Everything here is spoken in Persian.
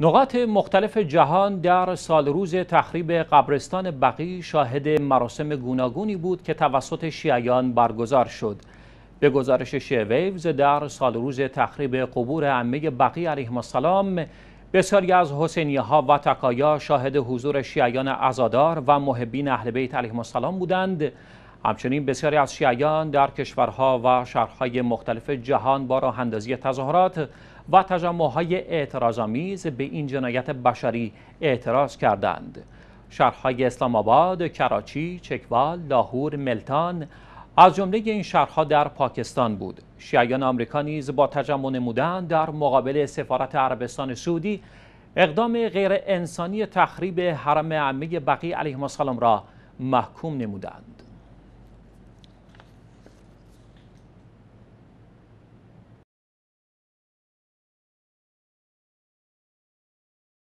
نقاط مختلف جهان در سال روز تخریب قبرستان بقی شاهد مراسم گوناگونی بود که توسط شیعیان برگزار شد. به گزارش شیع ویوز در سال روز تخریب قبور عمه بقی علیهم السلام بسیاری از حسینی ها و تکایا شاهد حضور شیعیان ازادار و محبین اهل بیت علیهم السلام بودند همچنین بسیاری از شیعیان در کشورها و شهرهای مختلف جهان با راه اندازی تظاهرات و تجمعهای اعتراضآمیز به این جنایت بشری اعتراض کردند. شهرهای اسلام آباد، کراچی، چکوال، لاهور، ملتان از جمله این شهرها در پاکستان بود. شیعیان آمریکا نیز با تجمع نمودن در مقابل سفارت عربستان سعودی اقدام غیر انسانی تخریب حرم عمه بقی علیه السلام را محکوم نمودند.